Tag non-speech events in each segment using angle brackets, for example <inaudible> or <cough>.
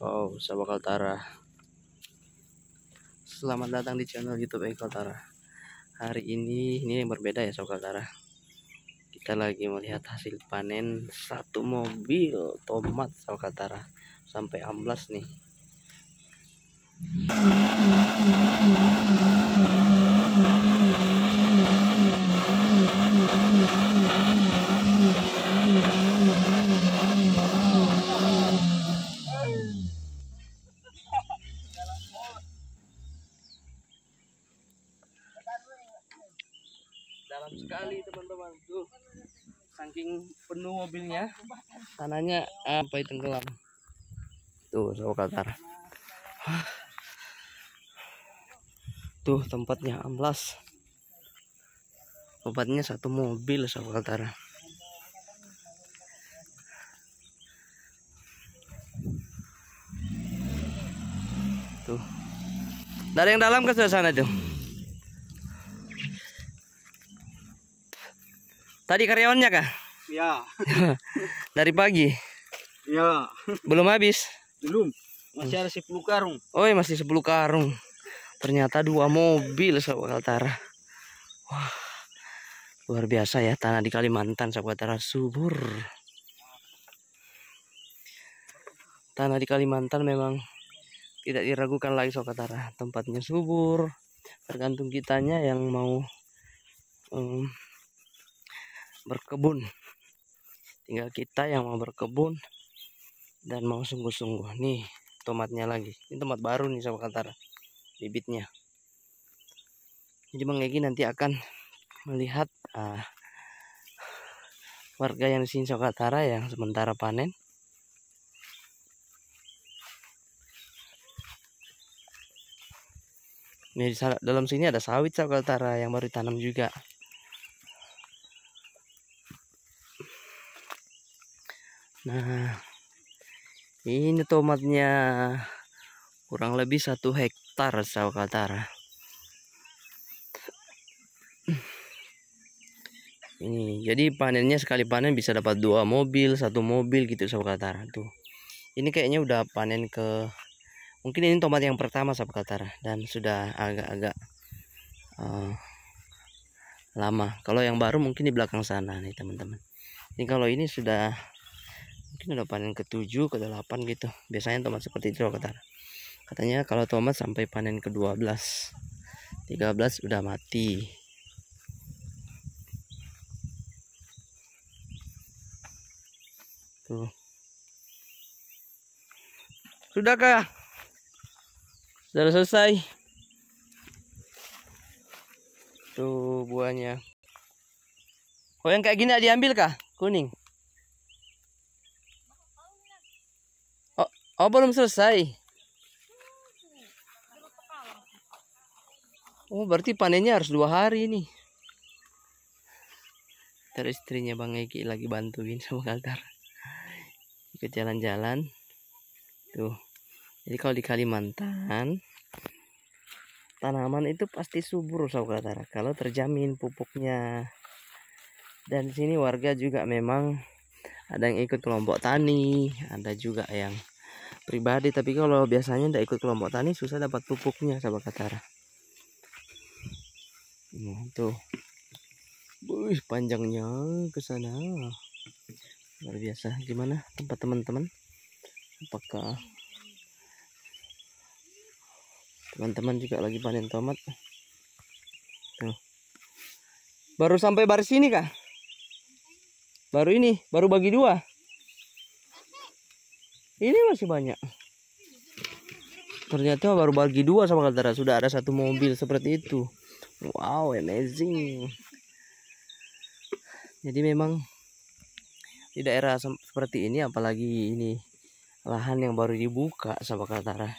Wow, oh, saya bakal Tara. Selamat datang di channel YouTube Eko Tara. Hari ini ini yang berbeda ya Sokal Tara. Kita lagi melihat hasil panen satu mobil tomat Sokal Tara sampai amblas nih. saking penuh mobilnya tanahnya eh, sampai tenggelam tuh sawah kakar tuh tempatnya amblas tempatnya satu mobil sawah kakar tuh dari yang dalam ke sana tuh Tadi karyawannya kah? Ya. <laughs> Dari pagi? Ya. Belum habis? Belum. Masih ada 10 karung. Oh, masih 10 karung. Ternyata dua mobil sahabat Kaltara. Wah. Luar biasa ya tanah di Kalimantan sahabat Kaltara subur. Tanah di Kalimantan memang tidak diragukan lagi sahabat Kaltara. Tempatnya subur. Tergantung kitanya yang mau um, berkebun tinggal kita yang mau berkebun dan mau sungguh-sungguh nih tomatnya lagi ini tomat baru nih sama kantara bibitnya jadi Bang Egi nanti akan melihat uh, warga yang di sini Sokatara yang sementara panen Ini dalam sini ada sawit Sokatara yang baru ditanam juga. Nah, ini tomatnya kurang lebih satu hektar sahabat Katara. Ini jadi panennya sekali panen bisa dapat dua mobil, satu mobil gitu sahabat Katara tuh. Ini kayaknya udah panen ke mungkin ini tomat yang pertama sahabat Katara dan sudah agak-agak uh, lama. Kalau yang baru mungkin di belakang sana nih teman-teman. Ini kalau ini sudah mungkin udah panen ke-7 ke-8 gitu biasanya tomat seperti itu loh katanya katanya kalau tomat sampai panen ke-12 13 udah mati tuh sudah kah sudah selesai tuh buahnya oh yang kayak gini diambil kah kuning Oh belum selesai. Oh berarti panennya harus dua hari ini. Terus istrinya Bang Eki lagi bantuin <laughs> sama Kaltar. ke jalan-jalan. Tuh. Jadi kalau di Kalimantan tanaman itu pasti subur sama Kaltar kalau terjamin pupuknya. Dan sini warga juga memang ada yang ikut kelompok tani, ada juga yang pribadi tapi kalau biasanya tidak ikut kelompok tani susah dapat pupuknya sama katara nah, tuh Wih, panjangnya ke sana luar biasa gimana tempat teman-teman apakah teman-teman juga lagi panen tomat tuh baru sampai baris ini kah baru ini baru bagi dua ini masih banyak ternyata baru bagi dua sama kaltara sudah ada satu mobil seperti itu wow amazing jadi memang di daerah seperti ini apalagi ini lahan yang baru dibuka sama kaltara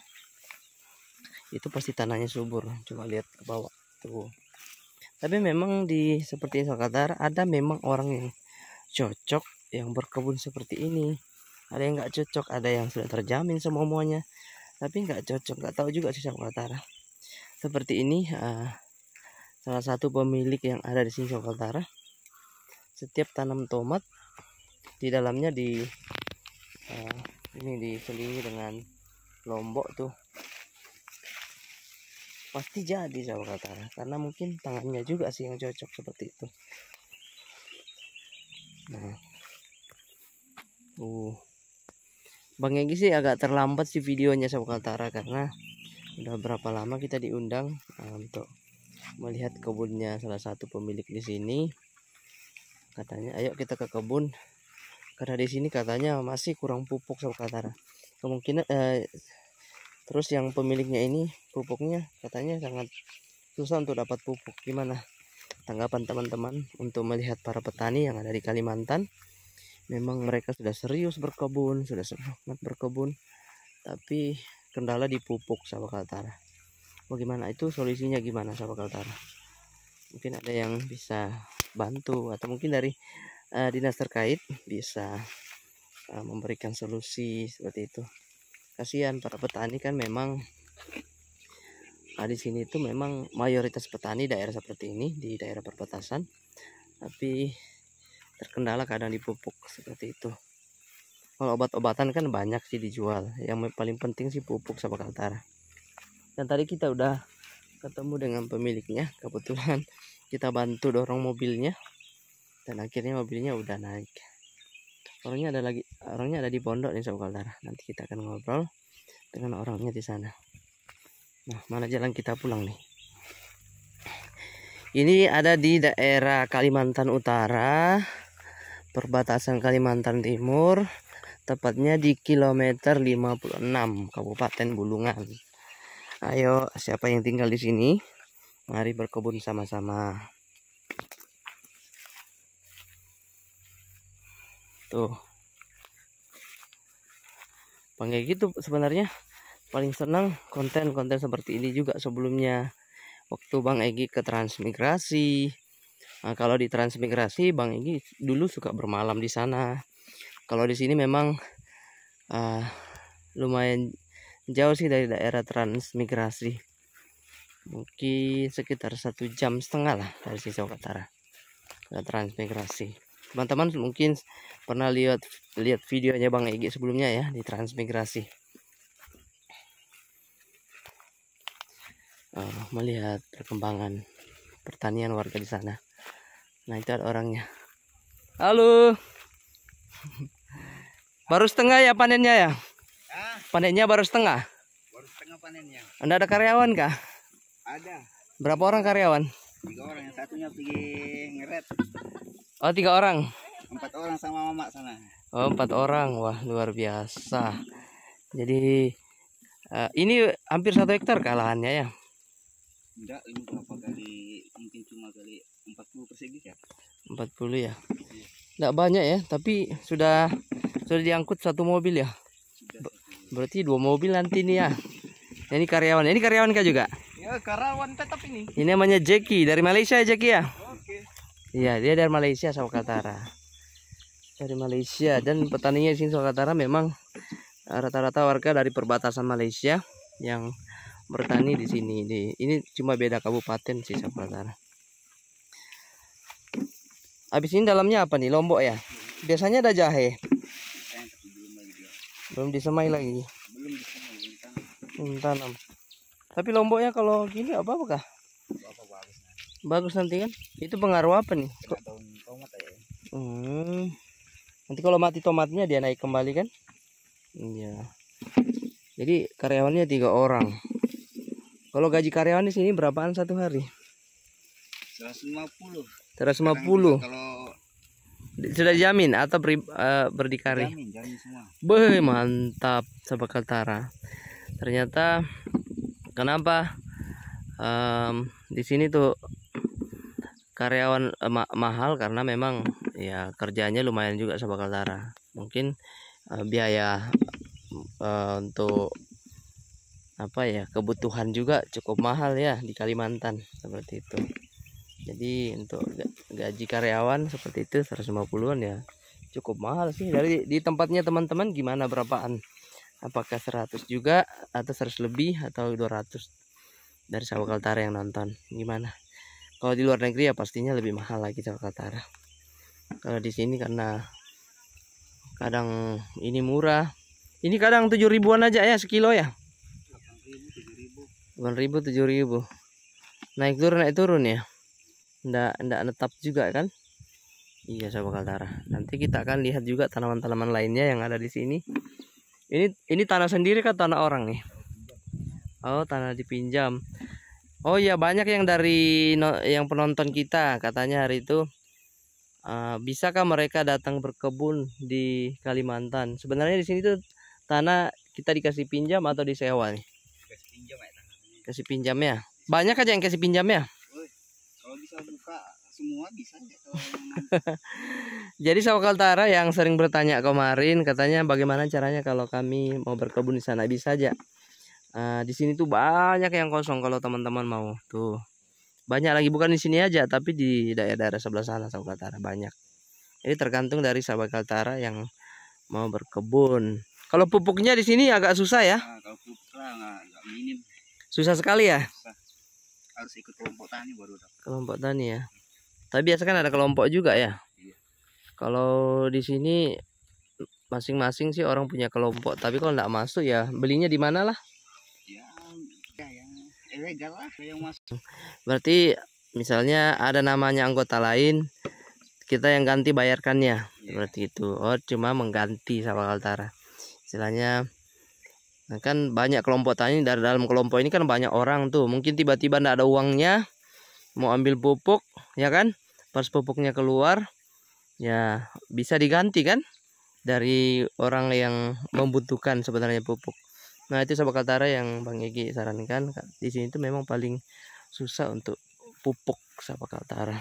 itu pasti tanahnya subur Cuma lihat ke bawah tuh tapi memang di seperti ini kaltara ada memang orang yang cocok yang berkebun seperti ini ada yang nggak cocok ada yang sudah terjamin semuanya tapi nggak cocok nggak tahu juga sih Kaltara seperti ini uh, salah satu pemilik yang ada di sini Kaltara setiap tanam tomat di dalamnya di uh, ini diselingi dengan lombok tuh pasti jadi sama Kaltara karena mungkin tangannya juga sih yang cocok seperti itu nah uh Bang Egi sih agak terlambat sih videonya Kaltara karena udah berapa lama kita diundang eh, untuk melihat kebunnya salah satu pemilik di sini. Katanya, ayo kita ke kebun karena di sini katanya masih kurang pupuk Kaltara. Kemungkinan eh, terus yang pemiliknya ini pupuknya katanya sangat susah untuk dapat pupuk. Gimana tanggapan teman-teman untuk melihat para petani yang ada di Kalimantan? memang mereka sudah serius berkebun sudah semangat berkebun tapi kendala di pupuk sahabat kaltara bagaimana itu solusinya gimana sahabat kaltara mungkin ada yang bisa bantu atau mungkin dari uh, dinas terkait bisa uh, memberikan solusi seperti itu kasihan para petani kan memang nah, di sini itu memang mayoritas petani daerah seperti ini di daerah perbatasan tapi terkendala kadang dipupuk seperti itu kalau obat-obatan kan banyak sih dijual yang paling penting sih pupuk sama kaltara dan tadi kita udah ketemu dengan pemiliknya kebetulan kita bantu dorong mobilnya dan akhirnya mobilnya udah naik orangnya ada lagi orangnya ada di pondok nih sobat kaltara nanti kita akan ngobrol dengan orangnya di sana nah mana jalan kita pulang nih ini ada di daerah Kalimantan Utara perbatasan Kalimantan Timur tepatnya di kilometer 56 Kabupaten Bulungan ayo siapa yang tinggal di sini mari berkebun sama-sama tuh panggil gitu sebenarnya paling senang konten-konten seperti ini juga sebelumnya waktu Bang Egi ke transmigrasi Nah, kalau di transmigrasi Bang Egi dulu suka bermalam di sana. Kalau di sini memang uh, lumayan jauh sih dari daerah transmigrasi. Mungkin sekitar satu jam setengah lah dari sisi utara. Transmigrasi. Teman-teman mungkin pernah lihat lihat videonya Bang Egi sebelumnya ya di transmigrasi. uh, melihat perkembangan pertanian warga di sana. Nah itu ada orangnya. Halo. <laughs> Baru setengah ya panennya ya? Panennya baru setengah? Baru setengah panennya. Anda ada karyawan kah? Ada. Berapa orang karyawan? Tiga orang. Yang satunya pergi ngeret. Oh tiga orang? Empat orang sama mamak sana. Oh empat orang. Wah luar biasa. Jadi uh, ini hampir satu hektar kalahannya ya? Enggak, ini berapa kali? Mungkin cuma kali 40 persegi ya 40 ya tidak banyak ya tapi sudah sudah diangkut satu mobil ya berarti dua mobil nanti nih ya ini karyawan ini karyawan kah juga ya karyawan tetap ini ini namanya Jackie dari Malaysia ya Jackie ya oke iya dia dari Malaysia Sawakatara dari Malaysia dan petaninya di sini Sawakatara memang eh, rata-rata warga dari perbatasan Malaysia yang bertani di sini ini ini cuma beda kabupaten sih Sawakatara Habis ini dalamnya apa nih? Lombok ya? Biasanya ada jahe. Belum disemai lagi. Belum disemai, belum tanam. Tapi lomboknya kalau gini apa apa kah? Bagus nanti kan? Itu pengaruh apa nih? Hmm. Nanti kalau mati tomatnya dia naik kembali kan? Iya. Jadi karyawannya tiga orang. Kalau gaji karyawan di sini berapaan satu hari? 150. 150. Kalau sudah jamin atau beri, uh, eh, berdikari. Jamin, jamin semua. Beuh, mantap sahabat Kaltara. Ternyata kenapa um, di sini tuh karyawan uh, ma mahal karena memang ya kerjanya lumayan juga sahabat Kaltara. Mungkin uh, biaya uh, untuk apa ya kebutuhan juga cukup mahal ya di Kalimantan seperti itu jadi untuk gaji karyawan seperti itu 150-an ya cukup mahal sih dari di tempatnya teman-teman gimana berapaan apakah 100 juga atau 100 lebih atau 200 dari sawah kaltara yang nonton gimana kalau di luar negeri ya pastinya lebih mahal lagi sawah kaltara kalau di sini karena kadang ini murah ini kadang 7 ribuan aja ya sekilo ya 8 ribu 7 ribu naik turun naik turun ya ndak ndak netap juga kan iya bakal kaltara nanti kita akan lihat juga tanaman-tanaman lainnya yang ada di sini ini ini tanah sendiri kan tanah orang nih oh tanah dipinjam oh iya banyak yang dari no, yang penonton kita katanya hari itu uh, bisakah mereka datang berkebun di Kalimantan sebenarnya di sini tuh tanah kita dikasih pinjam atau disewa nih ya, kasih pinjam ya banyak aja yang kasih pinjam ya semua bisa <laughs> Jadi sama Kaltara yang sering bertanya kemarin katanya bagaimana caranya kalau kami mau berkebun di sana bisa aja. Uh, di sini tuh banyak yang kosong kalau teman-teman mau tuh banyak lagi bukan di sini aja tapi di daerah-daerah sebelah sana Sawah Kaltara banyak. ini tergantung dari sahabat Kaltara yang mau berkebun. Kalau pupuknya di sini agak susah ya? Nah, kalau pupuk lah nggak minim. Susah sekali ya? Susah. Harus ikut kelompok tani baru dapat. Kelompok tani ya. Tapi biasa kan ada kelompok juga ya. Iya. Kalau di sini masing-masing sih orang punya kelompok, tapi kalau nggak masuk ya belinya di mana lah? Ya, yang ya. ilegal lah yang masuk. Berarti misalnya ada namanya anggota lain, kita yang ganti bayarkannya. seperti iya. Berarti itu. Oh, cuma mengganti sama Kaltara. Istilahnya nah kan banyak kelompok tani dari dalam kelompok ini kan banyak orang tuh mungkin tiba-tiba ndak ada uangnya mau ambil pupuk ya kan pas pupuknya keluar ya bisa diganti kan dari orang yang membutuhkan sebenarnya pupuk nah itu sahabat kaltara yang bang Egi sarankan di sini itu memang paling susah untuk pupuk sahabat kaltara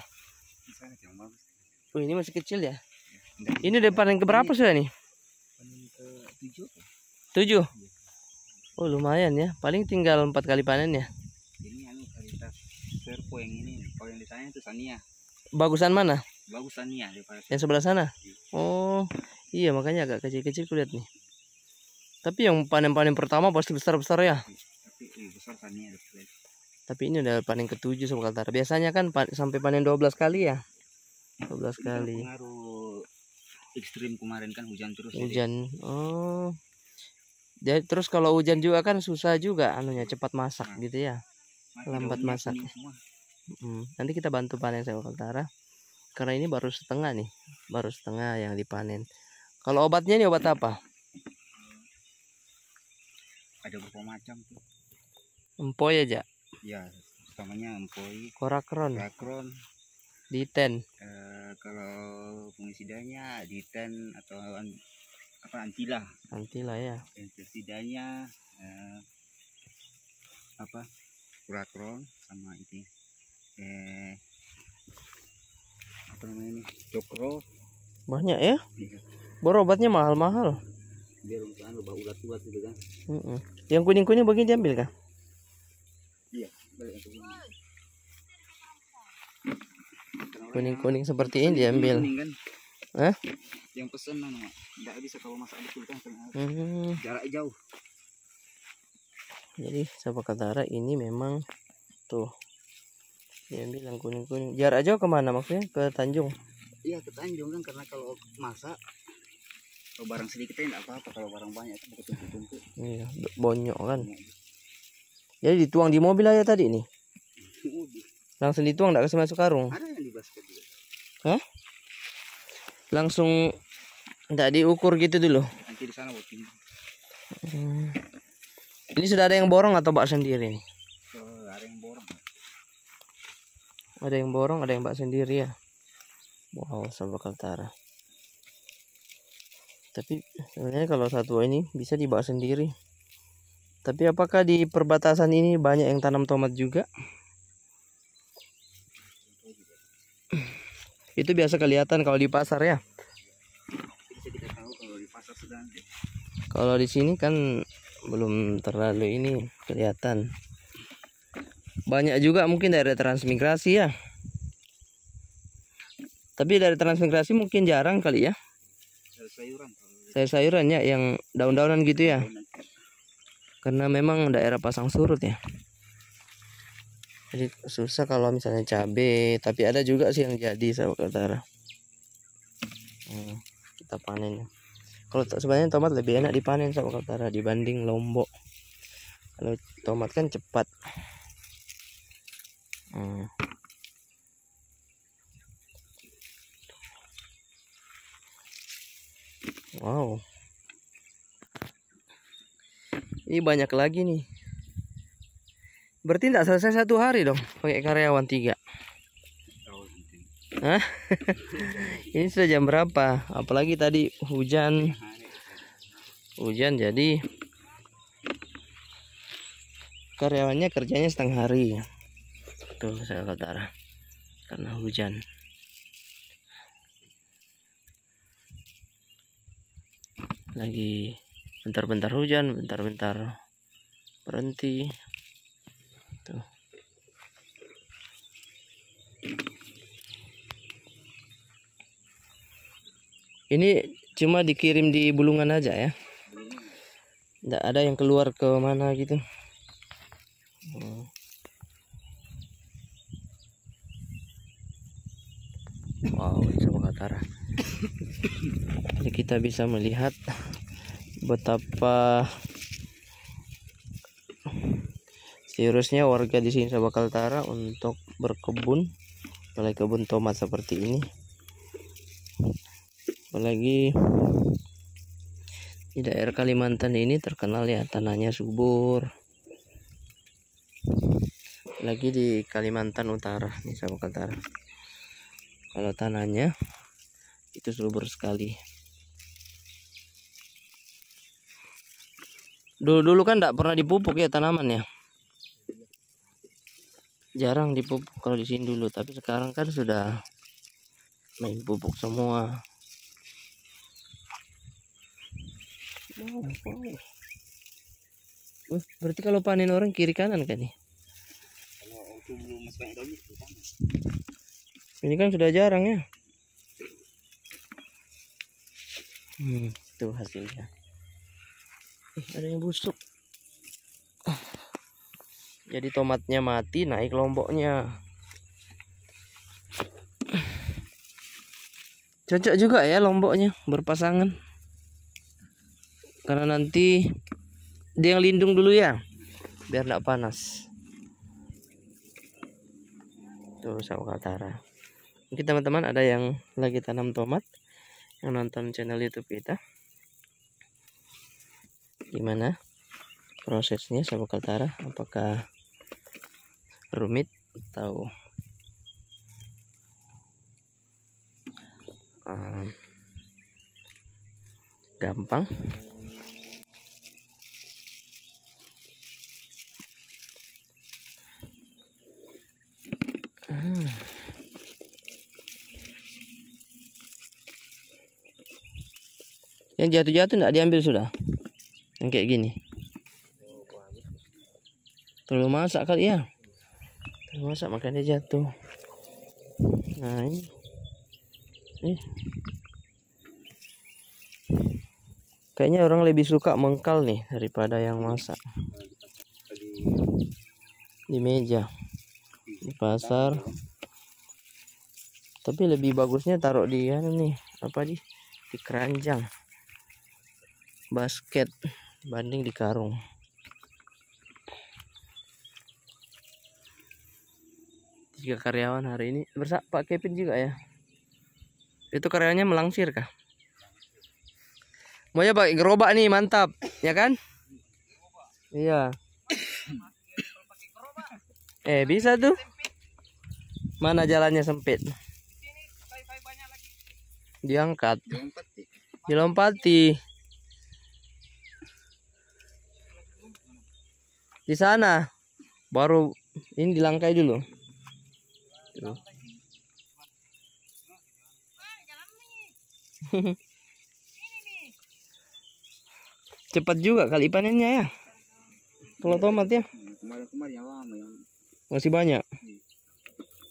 oh ini masih kecil ya ini udah panen ke keberapa sudah nih tujuh oh lumayan ya paling tinggal empat kali panen ya ini anu varietas serpo yang ini kalau yang di sana itu sania bagusan mana Bagusan bagusannya yang sebelah sana iya. oh iya makanya agak kecil-kecil kulihat nih tapi yang panen-panen pertama pasti besar-besar ya iya, tapi, iya, besar kan tapi ini udah panen ketujuh sebentar. biasanya kan pan sampai panen 12 kali ya 12 kan kali ekstrim kemarin kan hujan terus hujan jadi. oh jadi terus kalau hujan juga kan susah juga anunya cepat masak nah, gitu ya lambat masak Hmm, nanti kita bantu panen saya Kaltara. Karena ini baru setengah nih, baru setengah yang dipanen. Kalau obatnya nih obat apa? Ada beberapa macam tuh. Empoy aja. ya utamanya empoy. Korakron. Korakron. Diten. E, kalau pengisidanya diten atau an, apa antila. Antila ya. fungisidanya e, apa? Korakron sama itu Hmm. apa namanya ini cokro banyak ya iya. baru obatnya mahal-mahal biar untuk anu bau ulat-ulat gitu kan mm -mm. yang kuning-kuning bagian diambil kan iya kuning-kuning seperti ini diambil Eh? yang pesen mana tidak bisa kalau masak di kulkas hmm. jarak jauh jadi sahabat kata ini memang tuh dia bilang kuning-kuning. Jar aja kemana maksudnya? Ke Tanjung. Iya ke Tanjung kan karena kalau masak kalau barang sedikit tidak apa-apa kalau barang banyak itu bertumpuk-tumpuk. Iya bonyok kan. Jadi dituang di mobil aja tadi nih. Langsung dituang tidak kasih masuk karung. Ada yang di basket juga. Hah? Langsung tidak diukur gitu dulu. Nanti di sana buat hmm. Ini sudah ada yang borong atau bak sendiri nih? ada yang borong ada yang bak sendiri ya wow sama Kaltara. tapi sebenarnya kalau satwa ini bisa dibak sendiri tapi apakah di perbatasan ini banyak yang tanam tomat juga itu biasa kelihatan kalau di pasar ya kalau di sini kan belum terlalu ini kelihatan banyak juga mungkin dari transmigrasi ya tapi dari transmigrasi mungkin jarang kali ya sayuran gitu. sayuran ya yang daun-daunan gitu ya karena memang daerah pasang surut ya jadi susah kalau misalnya cabe tapi ada juga sih yang jadi sama ketara hmm, kita panen kalau sebenarnya tomat lebih enak dipanen sama ketara dibanding lombok kalau tomat kan cepat Hmm. wow ini banyak lagi nih berarti tidak selesai satu hari dong pakai karyawan tiga Hah? <laughs> ini sudah jam berapa apalagi tadi hujan hujan jadi karyawannya kerjanya setengah hari jatuh saya katakan karena hujan lagi bentar-bentar hujan bentar-bentar berhenti tuh ini cuma dikirim di bulungan aja ya tidak ada yang keluar ke mana gitu hmm. wow itu Katara Jadi kita bisa melihat betapa seriusnya warga di sini Sabah Kaltara untuk berkebun mulai kebun tomat seperti ini apalagi di daerah Kalimantan ini terkenal ya tanahnya subur lagi di Kalimantan Utara nih Sabah kalau tanahnya itu subur sekali dulu dulu kan tidak pernah dipupuk ya tanaman ya. jarang dipupuk kalau di sini dulu tapi sekarang kan sudah main pupuk semua Uh, berarti kalau panen orang kiri kanan kan nih ini kan sudah jarang ya hmm, itu hasilnya eh, ada yang busuk jadi tomatnya mati naik lomboknya cocok juga ya lomboknya berpasangan karena nanti dia yang lindung dulu ya biar tidak panas terus sama kaltara mungkin teman-teman ada yang lagi tanam tomat yang nonton channel youtube kita gimana prosesnya sabuk kaltara apakah rumit atau um, gampang hmm. yang jatuh-jatuh tidak diambil sudah yang kayak gini terlalu masak kali ya terlalu masak makanya jatuh nah ini eh. kayaknya orang lebih suka mengkal nih daripada yang masak di meja di pasar tapi lebih bagusnya taruh di ya, nih apa di di keranjang basket banding di karung tiga karyawan hari ini bersa Pak Kevin juga ya itu karyanya melangsir kah ya pakai gerobak nih mantap ya kan iya eh bisa tuh mana jalannya sempit diangkat dilompati di sana baru ini dilangkai dulu <laughs> cepat juga kali panennya ya kalau tomat ya masih banyak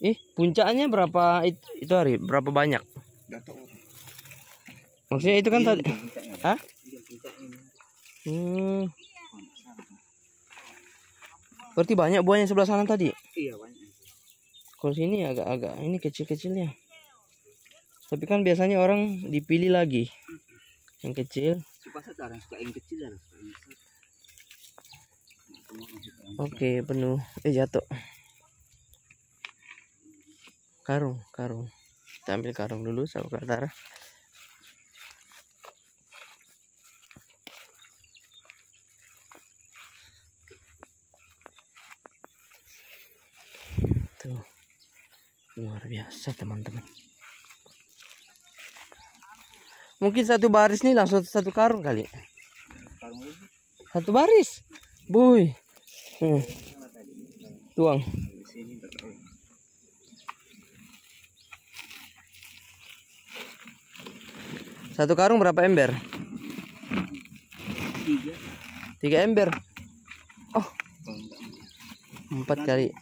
ih puncaknya berapa itu, itu hari berapa banyak maksudnya itu kan tadi ah hmm Berarti banyak buahnya sebelah sana tadi? Iya banyak. Kalau sini agak-agak ini kecil-kecil ya. Tapi kan biasanya orang dipilih lagi yang kecil. Oke penuh. Eh jatuh. Karung, karung. Kita ambil karung dulu sama kertas. luar biasa teman-teman mungkin satu baris nih langsung satu karung kali satu baris boy hmm. tuang satu karung berapa ember tiga tiga ember oh empat kali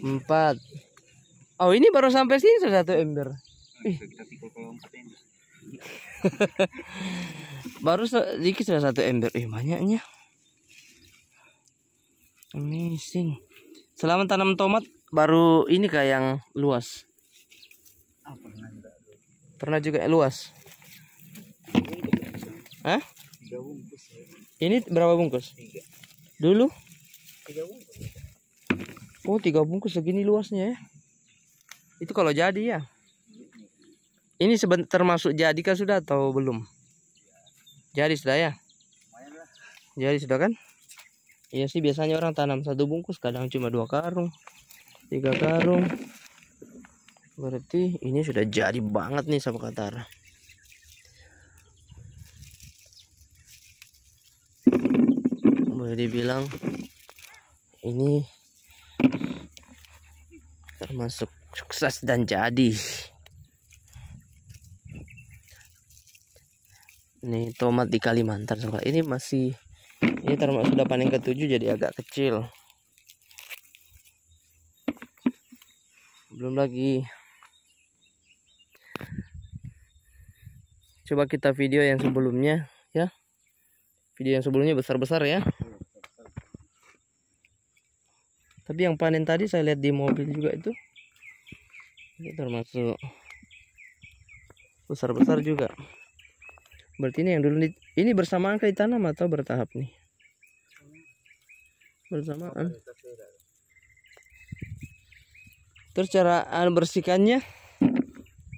Empat. Oh ini baru sampai sini sudah satu ember. Nah, <laughs> baru sedikit sudah satu ember. Ih banyaknya. Amazing. Selama tanam tomat baru ini kayak yang luas. Ah, pernah juga luas. Hah? Ya. Ini berapa bungkus? Dulu? Oh tiga bungkus segini luasnya ya Itu kalau jadi ya Ini sebentar termasuk jadi kan sudah atau belum Jadi sudah ya Jadi sudah kan Iya sih biasanya orang tanam satu bungkus kadang cuma dua karung tiga karung berarti ini sudah jadi banget nih sama katara boleh dibilang ini termasuk sukses dan jadi ini tomat di Kalimantan sobat ini masih ini termasuk sudah panen ketujuh jadi agak kecil belum lagi coba kita video yang sebelumnya ya video yang sebelumnya besar-besar ya tapi yang panen tadi saya lihat di mobil juga itu ini termasuk besar-besar juga berarti ini yang dulu di, ini bersamaan kali tanam atau bertahap nih bersamaan terus cara anu bersihkannya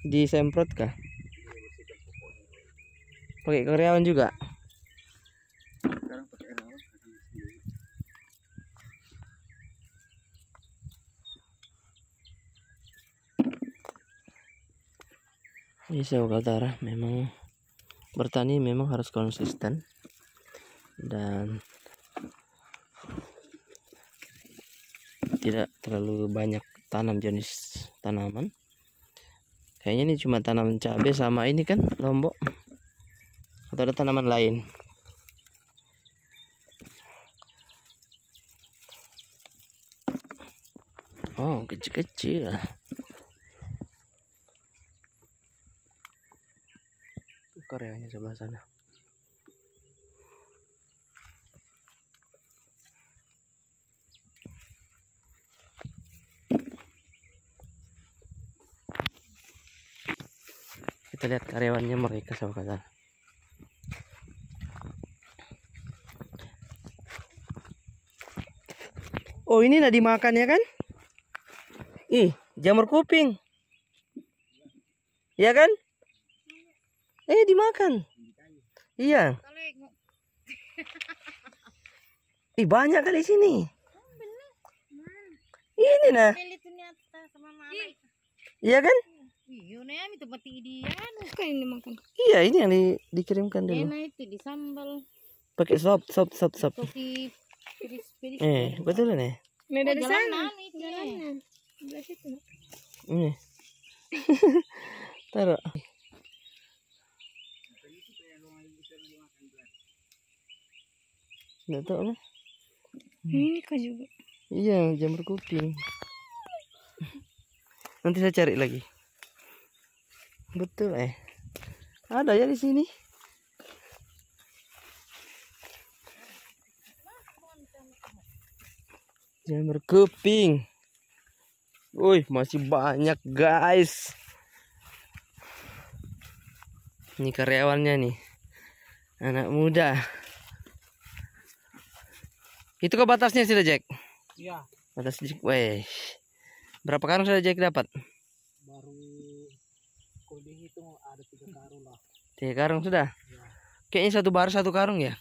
disemprot kah pakai karyawan juga di iya Sumatera Utara memang bertani memang harus konsisten dan tidak terlalu banyak tanam jenis tanaman kayaknya ini cuma tanam cabe sama ini kan lombok atau ada tanaman lain oh kecil-kecil Koreanya sebelah sana kita lihat karyawannya mereka sama kata Oh ini tidak dimakan ya kan? Ih jamur kuping, ya kan? makan. Iya. Ih, banyak kali sini. Iya, ini nah. Iya kan? Iya, anu. kan iya, ini yang di, dikirimkan dulu. Pakai sop, sop, sop, sop. Eh, gitu. betul nih. Ini oh, sana. Ini. <laughs> Taruh. nggak tahu lah hmm. ini kan juga iya jamur kuping nanti saya cari lagi betul eh ada ya di sini jamur kuping woi masih banyak guys ini karyawannya nih anak muda itu ke batasnya sudah Jack? Iya. Batas Jack, Wesh. Berapa karung sudah Jack dapat? Baru kuning itu ada tiga karung lah. Tiga karung sudah? Ya. Kayaknya satu baris satu karung ya?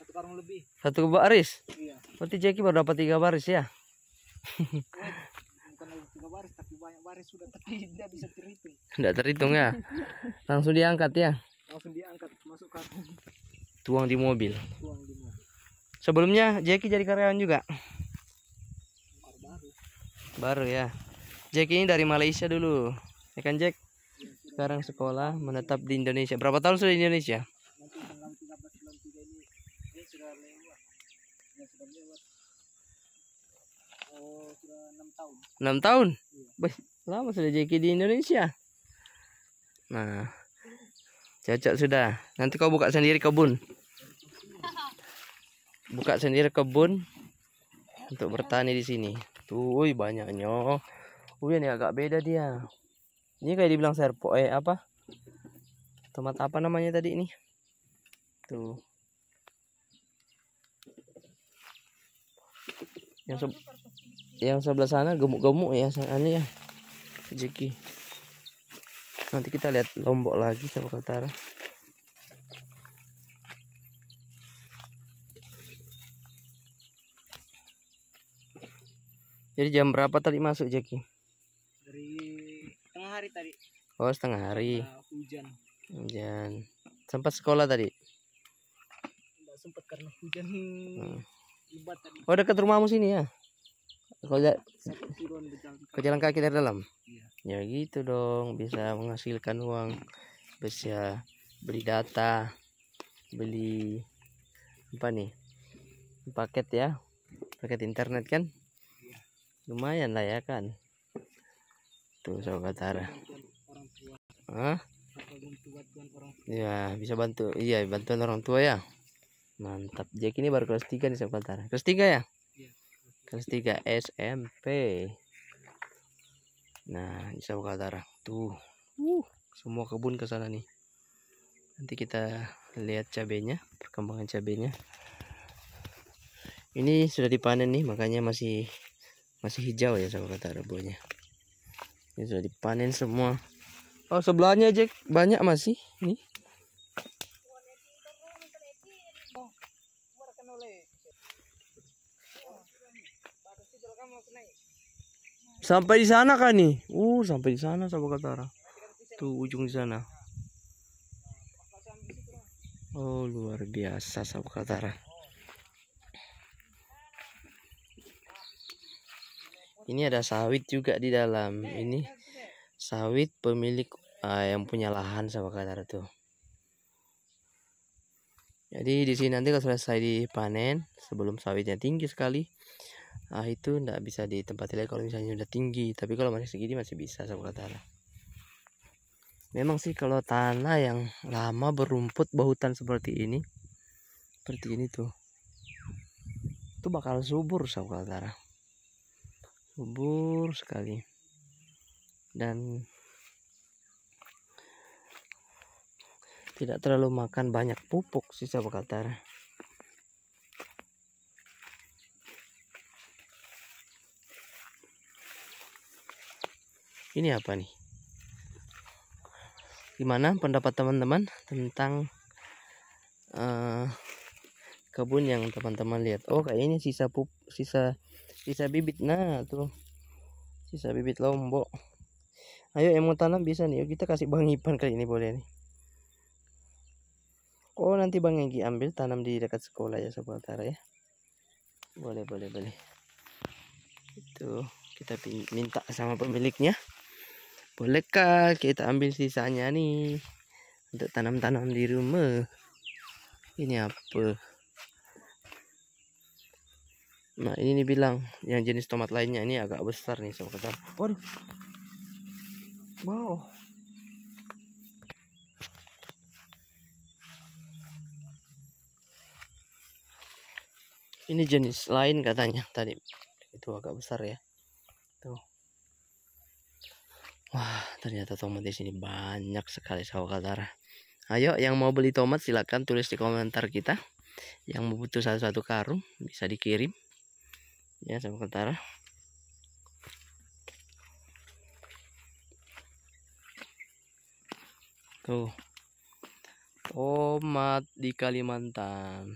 Satu karung lebih. Satu baris? Iya. Berarti Jacky baru dapat tiga baris ya? Bukan lagi tiga baris tapi banyak baris sudah tapi tidak bisa terhitung. Tidak terhitung ya? Langsung diangkat ya? Langsung diangkat masuk karung. Tuang di mobil. Tuang di mobil. Sebelumnya Jeki jadi karyawan juga. Baru. ya. Jeki ini dari Malaysia dulu. Ya kan Jack? Sekarang sekolah menetap di Indonesia. Berapa tahun sudah di Indonesia? enam tahun. Enam tahun? Wih, lama sudah Jeki di Indonesia. Nah, cocok sudah. Nanti kau buka sendiri kebun buka sendiri kebun untuk bertani di sini. Tuh, banyaknya. Wih, ini agak beda dia. Ini kayak dibilang serpo eh apa? Tomat apa namanya tadi ini? Tuh. Yang se yang sebelah sana gemuk-gemuk ya, ini ya. Rezeki. Nanti kita lihat lombok lagi sama Katara. Jadi jam berapa tadi masuk Jeki? Dari setengah hari tadi. Oh setengah hari. Nah, hujan. Hujan. Sempat sekolah tadi? Tidak sempat karena hujan. Hmm. tadi. Oh dekat rumahmu sini ya? Kau jalan, kau jalan kaki dari dalam? Iya. Ya gitu dong, bisa menghasilkan uang, bisa beli data, beli apa nih? Paket ya, paket internet kan? lumayan lah ya kan tuh sobat Tara Hah? ya bisa bantu iya bantuan orang tua ya mantap Jack ini baru kelas tiga nih sobat Tara kelas tiga ya, kelas tiga SMP nah bisa sobat Tara tuh uh, semua kebun ke sana nih nanti kita lihat cabenya perkembangan cabenya ini sudah dipanen nih makanya masih masih hijau ya sama kata rebonya ini sudah dipanen semua oh sebelahnya Jack banyak masih nih sampai di sana kan nih uh sampai di sana sama katara tuh ujung di sana oh luar biasa sama katara Ini ada sawit juga di dalam. Ini sawit pemilik uh, yang punya lahan sama kadar tuh. Jadi di sini nanti kalau selesai dipanen sebelum sawitnya tinggi sekali, ah, itu tidak bisa di tempat kalau misalnya sudah tinggi. Tapi kalau masih segini masih bisa sama kadar. Memang sih kalau tanah yang lama berumput bahutan seperti ini, seperti ini tuh, itu bakal subur sama kadar subur sekali dan tidak terlalu makan banyak pupuk sisa bakatara ini apa nih gimana pendapat teman-teman tentang uh, kebun yang teman-teman lihat oh kayak ini sisa pup sisa sisa bibit nah tuh sisa bibit lombok ayo yang mau tanam bisa nih yuk kita kasih bang Ipan kali ini boleh nih oh nanti bang Egi ambil tanam di dekat sekolah ya sobat ya boleh boleh boleh itu kita minta sama pemiliknya bolehkah kita ambil sisanya nih untuk tanam-tanam di rumah ini apa Nah ini dibilang yang jenis tomat lainnya ini agak besar nih sobat kata. Waduh. Wow. Ini jenis lain katanya tadi itu agak besar ya. Tuh. Wah ternyata tomat di sini banyak sekali sawah katara. Ayo yang mau beli tomat silahkan tulis di komentar kita. Yang membutuhkan butuh satu-satu karung bisa dikirim ya sementara tuh tomat di Kalimantan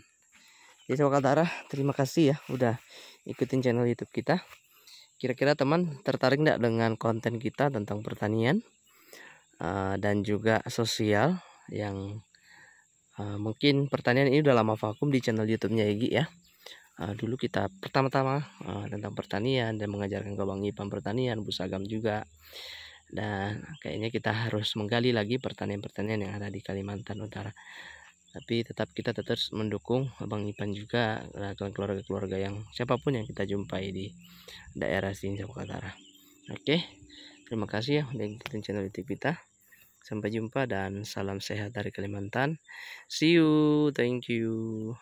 ya sementara terima kasih ya udah ikutin channel YouTube kita kira-kira teman tertarik nggak dengan konten kita tentang pertanian uh, dan juga sosial yang uh, mungkin pertanian ini udah lama vakum di channel YouTube-nya Egi ya uh, dulu kita pertama-tama uh, tentang pertanian dan mengajarkan ke bang ipan pertanian busagam juga dan kayaknya kita harus menggali lagi pertanian-pertanian yang ada di Kalimantan Utara tapi tetap kita tetap mendukung bang Ipan juga keluarga-keluarga yang siapapun yang kita jumpai di daerah sini Jawa Utara oke terima kasih ya udah ikutin channel youtube kita sampai jumpa dan salam sehat dari Kalimantan see you thank you